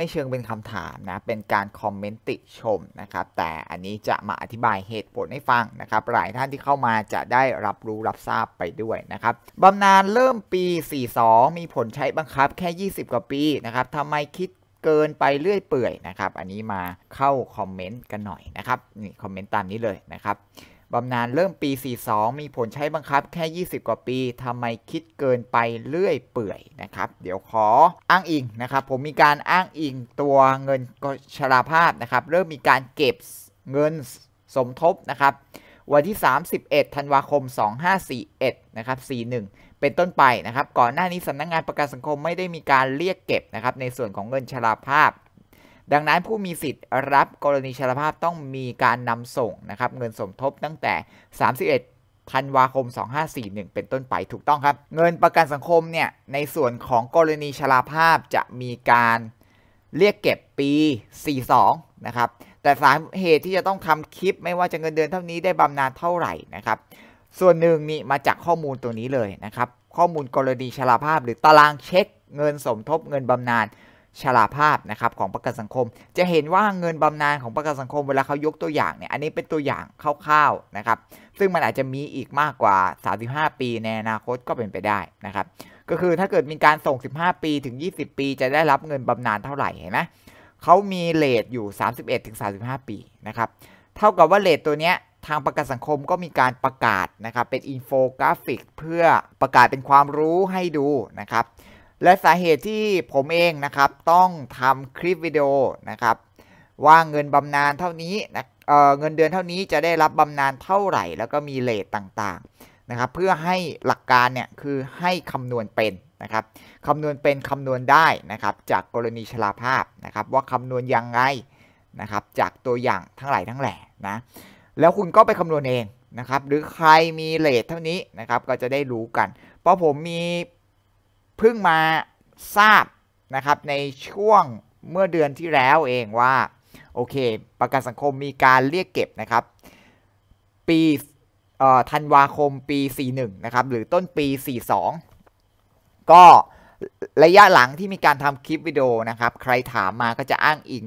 ไม่เชิงเป็นคำถามนะ เป็นการคอมเมนต์ติชมนะครับ แต่อันนี้จะมาอธิบายเหตุผลให้ฟังนะครับ หลายท่านที่เข้ามาจะได้รับรู้รับทราบไปด้วยนะครับบำนาญเริ่มปี 42 มีผลใช้บังคับแค่ 20 กว่าปีนะครับทำไมคิดเกินไปเรื่อยเปื่อยนะครับ อันนี้มาเข้าคอมเมนต์กันหน่อยนะครับ นี่คอมเมนต์ตามนี้เลยนะครับบำนาญเริ่มปี 42 มีผลใช้บังคับแค่ 20 กว่าปี ทำไมคิดเกินไปเรื่อยเปื่อยนะครับ เดี๋ยวขออ้างอิงนะครับ ผมมีการอ้างอิงตัวเงินชราภาพนะครับ เริ่มมีการเก็บเงินสมทบนะครับ วันที่ 31 ธันวาคม 2541 นะครับ 41 เป็นต้นไปนะครับ ก่อนหน้านี้สำนักงงานประกันสังคมไม่ได้มีการเรียกเก็บนะครับ ในส่วนของเงินชราภาพดังนั้นผู้มีสิทธิ์รับกรณีชราภาพ ต้องมีการนำส่งนะครับเงินสมทบตั้งแต่ 31ธันวาคม 2541 เป็นต้นไปถูกต้องครับ เงินประกันสังคมเนี่ยในส่วนของกรณีชราภาพ จะมีการเรียกเก็บปี 42 นะครับแต่สาเหตุที่จะต้องทำคลิปไม่ว่าจะเงินเดือนเท่านี้ได้บำนาญเท่าไหร่นะครับส่วนหนึ่งนี่มาจากข้อมูลตัวนี้เลยนะครับข้อมูลกรณีชราภาพ หรือตารางเช็ค เงินสมทบ เงินบำนาญชราภาพนะครับของประกันสังคมจะเห็นว่าเงินบำนาญของประกันสังคมเวลาเขายกตัวอย่างเนี่ยอันนี้เป็นตัวอย่างคร่าวๆนะครับ ซึ่งมันอาจจะมีอีกมากกว่า 35 ปีในอนาคตก็เป็นไปได้นะครับก็คือถ้าเกิดมีการส่ง 15 ปีถึง 20 ปี จะได้รับเงินบำนาญเท่าไหร่เห็นไหมเขามีเลทอยู่ 31ถึง35 ปีนะครับเท่ากับว่าเลทตัวเนี้ยทางประกันสังคมก็มีการประกาศนะครับเป็นอินโฟกราฟิกเพื่อประกาศเป็นความรู้ให้ดูนะครับและสาเหตุที่ผมเองนะครับต้องทำคลิปวิดีโอนะครับ ว่าเงินบำนาญเท่านี้นะเเงินเดือนเท่านี้จะได้รับบำนาญเท่าไหร่ แล้วก็มีเลทต่างๆนะครับเพื่อให้หลักการเนี่ยคือให้คำนวณเป็นนะครับคำนวณเป็นคำนวณได้นะครับจากกรณีชราภาพนะครับ ว่าคำนวณยังไงนะครับจากตัวอย่างทั้งหลายทั้งแหล่นะแล้วคุณก็ไปคำนวณเองนะครับ หรือใครมีเลทเท่านี้นะครับก็จะได้รู้กัน เพราะผมมีเพิ่งมาทราบนะครับในช่วงเมื่อเดือนที่แล้วเองว่าโอเคประกันสังคมมีการเรียกเก็บนะครับ ปีธันวาคมปี 41นะครับหรือต้นปี 42 ก็ระยะหลังที่มีการทำคลิปวิดีโอนะครับ ใครถามมาก็จะอ้างอิง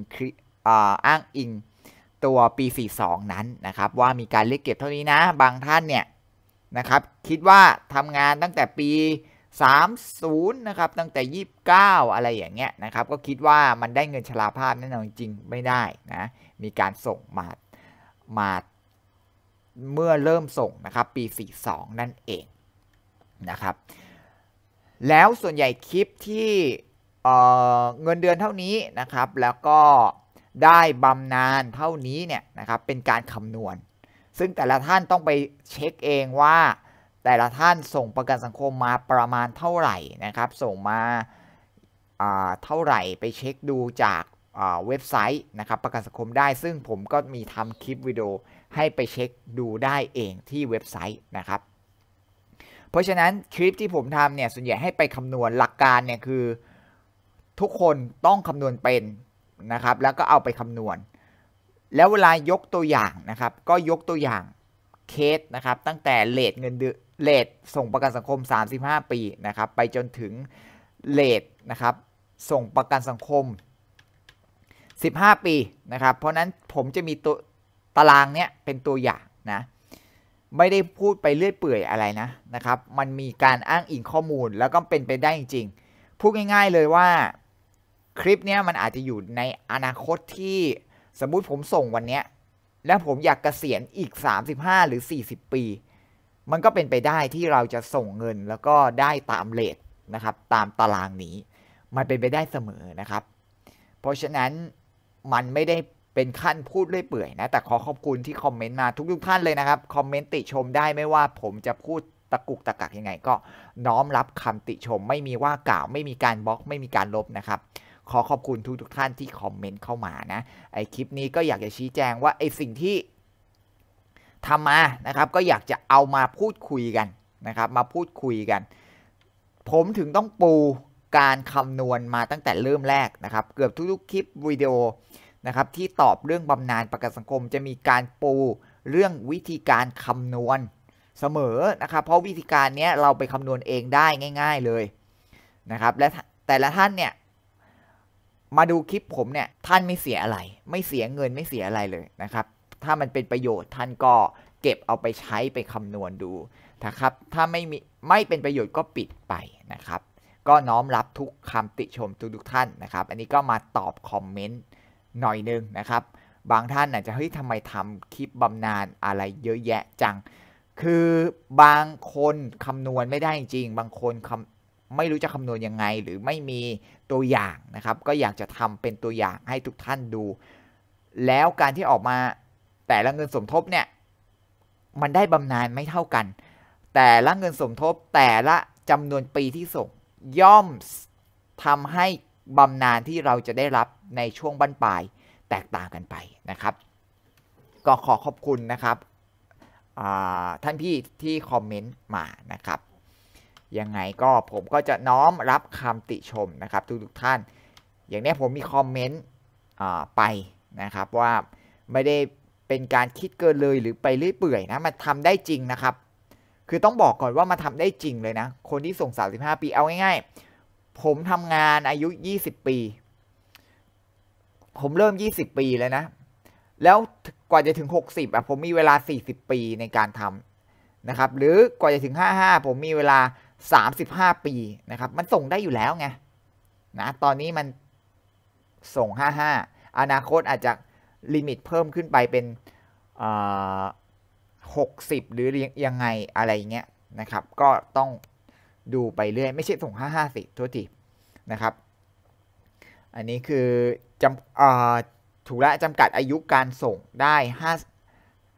อ้างอิงตัวปี 42 นั้นนะครับว่ามีการเรียกเก็บเท่านี้นะ บางท่านเนี่ยนะครับคิดว่าทำงานตั้งแต่ปี30นะครับตั้งแต่ 29 อะไรอย่างเงี้ยนะครับก็คิดว่ามันได้เงินชราภาพแน่นอนจริงไม่ได้นะมีการส่งมามาเมื่อเริ่มส่งนะครับปี 42 นั่นเองนะครับแล้วส่วนใหญ่คลิปที่เเงินเดือนเท่านี้นะครับ แล้วก็ได้บำนาญเท่านี้เนี่ยนะครับเป็นการคำนวณ ซึ่งแต่ละท่านต้องไปเช็คเองว่าแต่ละท่านส่งประกันสังคมมาประมาณเท่าไหร่นะครับ ส่งมาเท่าไหร่ ไปเช็คดูจากเว็บไซต์นะครับ ประกันสังคมได้ซึ่งผมก็มีทำคลิปวิดีโอให้ไปเช็คดูได้เองที่เว็บไซต์นะครับ เพราะฉะนั้นคลิปที่ผมทำเนี่ยส่วนใหญ่ให้ไปคำนวณหลักการเนี่ยคือ ทุกคนต้องคำนวณเป็นนะครับแล้วก็เอาไปคำนวณ แล้วเวลายกตัวอย่างนะครับก็ยกตัวอย่างเคสนะครับ ตั้งแต่เลทเงินเดือนเลทส่งประกันสังคม 35 ปีนะครับไปจนถึงเลทนะครับส่งประกันสังคม 15 ปีนะครับเพราะนั้นผมจะมีตัวตารางเนี้ยเป็นตัวอย่างนะไม่ได้พูดไปเลื่อยเปื่อยอะไรนะนะครับมันมีการอ้างอิงข้อมูลแล้วก็เป็นไปได้จริงๆพูดง่ายๆเลยว่าคลิปเนี้ยมันอาจจะอยู่ในอนาคตที่สมมุติผมส่งวันเนี้ยแล้วผมอยากเกษียณอีก 35 หรือ 40 ปีมันก็เป็นไปได้ที่เราจะส่งเงินแล้วก็ได้ตามเลทนะครับตามตารางนี้ มันเป็นไปได้เสมอนะครับเพราะฉะนั้นมันไม่ได้เป็นขั้นพูดเรื่อยเปื่อยนะแต่ขอขอบคุณที่คอมเมนต์มาทุกทุกท่านเลยนะครับคอมเมนต์ติชมได้ไม่ว่าผมจะพูดตะกุกตะกักยังไง ก็น้อมรับคำติชม ไม่มีว่ากล่าวไม่มีการบล็อกไม่มีการลบนะครับขอขอบคุณทุกทุกท่านที่คอมเมนต์เข้ามานะไอคลิปนี้ก็อยากจะชี้แจงว่าไอสิ่งที่ทำมา นะครับ ก็อยากจะเอามาพูดคุยกัน นะครับ มาพูดคุยกัน ผมถึงต้องปูการคำนวณมาตั้งแต่เริ่มแรกนะครับ เกือบทุกๆคลิปวิดีโอ นะครับ ที่ตอบเรื่องบำนาญประกันสังคม จะมีการปูเรื่องวิธีการคำนวณเสมอนะครับ เพราะวิธีการนี้เราไปคำนวณเองได้ง่ายๆเลยนะครับ และแต่ละท่านเนี่ยมาดูคลิปผมเนี่ยท่านไม่เสียอะไร ไม่เสียเงินไม่เสียอะไรเลยนะครับถ้ามันเป็นประโยชน์ท่านก็เก็บเอาไปใช้ไปคำนวณดูนะครับถ้าไม่มีไม่เป็นประโยชน์ก็ปิดไปนะครับ ก็น้อมรับทุกคำติชมทุกทุกท่านนะครับ อันนี้ก็มาตอบคอมเมนต์หน่อยนึงนะครับ บางท่านอาจจะเฮ้ยทำไมทำคลิปบำนาญอะไรเยอะแยะจัง คือบางคนคำนวณไม่ได้จริง บางคนคำไม่รู้จะคำนวณยังไง หรือไม่มีตัวอย่างนะครับ ก็อยากจะทำเป็นตัวอย่างให้ทุกท่านดู แล้วการที่ออกมาแต่ละเงินสมทบเนี่ยมันได้บำนาญไม่เท่ากัน แต่ละเงินสมทบแต่ละจำนวนปีที่ส่ง ย่อมทำให้บำนาญที่เราจะได้รับในช่วงบั้นปลายแตกต่างกันไปนะครับ ก็ขอขอบคุณนะครับท่านพี่ที่คอมเมนต์มานะครับยังไงก็ผมก็จะน้อมรับคำติชมนะครับทุกกท่าน อย่างนี้ผมมีคอมเมนต์ไปนะครับว่าไม่ได้เป็นการคิดเกินเลยหรือไปเรื่อยเปื่อยนะมันทำได้จริงนะครับ คือต้องบอกก่อนว่ามันทำได้จริงเลยนะ คนที่ส่ง 35 ปีเอาง่ายๆผมทำงานอายุ 20 ปี ผมเริ่ม20ปีเลยนะ แล้วกว่าจะถึง 60อ่ะผมมีเวลา 40 ปีในการทำนะครับ หรือกว่าจะถึง55ผมมีเวลา35ปีนะครับ มันส่งได้อยู่แล้วไงนะตอนนี้มันส่ง 55อนาคตอาจจะลิมิตเพิ่มขึ้นไปเป็นหกสิบหรือยังไงอะไรเงี้ยนะครับก็ต้องดูไปเรื่อย ไม่ใช่ส่งห้าห้าสิบทษทีนะครับ อันนี้คือจำถูกละจำกัดอายุการส่งได้ห้า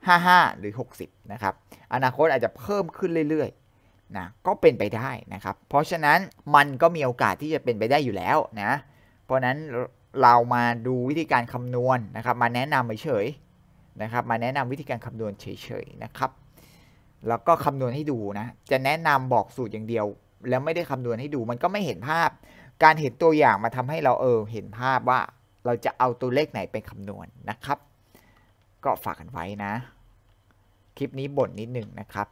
ห้าห้าหรือหกสิบนะครับ อนาคตอาจจะเพิ่มขึ้นเรื่อยๆนะก็เป็นไปได้นะครับ เพราะฉะนั้นมันก็มีโอกาสที่จะเป็นไปได้อยู่แล้วนะเพราะนั้นเรามาดูวิธีการคำนวณนะครับ มาแนะนำเฉยๆนะครับ มาแนะนำวิธีการคำนวณเฉยๆนะครับแล้วก็คำนวณให้ดูนะ จะแนะนำบอกสูตรอย่างเดียว แล้วไม่ได้คำนวณให้ดูมันก็ไม่เห็นภาพ การเห็นตัวอย่างมาทำให้เราเออเห็นภาพว่าเราจะเอาตัวเลขไหนเป็นคำนวณนนะครับ ก็ฝากกันไว้นะ คลิปนี้บ่นนิดหนึ่งนะครับ